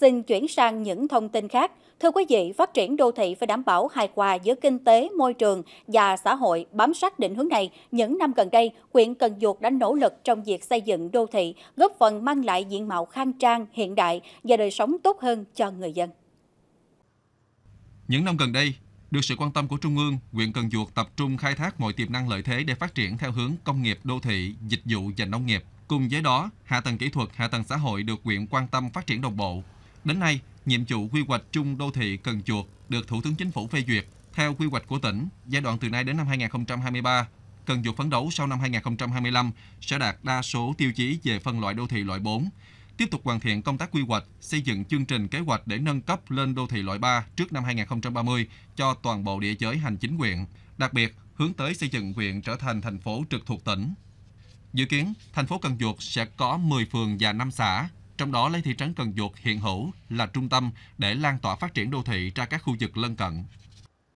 Xin chuyển sang những thông tin khác. Thưa quý vị, phát triển đô thị phải đảm bảo hài hòa giữa kinh tế, môi trường và xã hội. Bám sát định hướng này, những năm gần đây, huyện Cần Duộc đã nỗ lực trong việc xây dựng đô thị, góp phần mang lại diện mạo khang trang, hiện đại và đời sống tốt hơn cho người dân. Những năm gần đây, được sự quan tâm của Trung ương, huyện Cần Duộc tập trung khai thác mọi tiềm năng lợi thế để phát triển theo hướng công nghiệp, đô thị, dịch vụ và nông nghiệp. Cùng với đó, hạ tầng kỹ thuật, hạ tầng xã hội được huyện quan tâm phát triển đồng bộ, Đến nay, nhiệm vụ quy hoạch chung đô thị Cần Chuột được Thủ tướng Chính phủ phê duyệt. Theo quy hoạch của tỉnh, giai đoạn từ nay đến năm 2023, Cần Duộc phấn đấu sau năm 2025 sẽ đạt đa số tiêu chí về phân loại đô thị loại 4, tiếp tục hoàn thiện công tác quy hoạch, xây dựng chương trình kế hoạch để nâng cấp lên đô thị loại 3 trước năm 2030 cho toàn bộ địa giới hành chính huyện, đặc biệt hướng tới xây dựng huyện trở thành thành phố trực thuộc tỉnh. Dự kiến, thành phố Cần Duộc sẽ có 10 phường và 5 xã, trong đó lấy thị trấn Cần Duộc hiện hữu là trung tâm để lan tỏa phát triển đô thị ra các khu vực lân cận.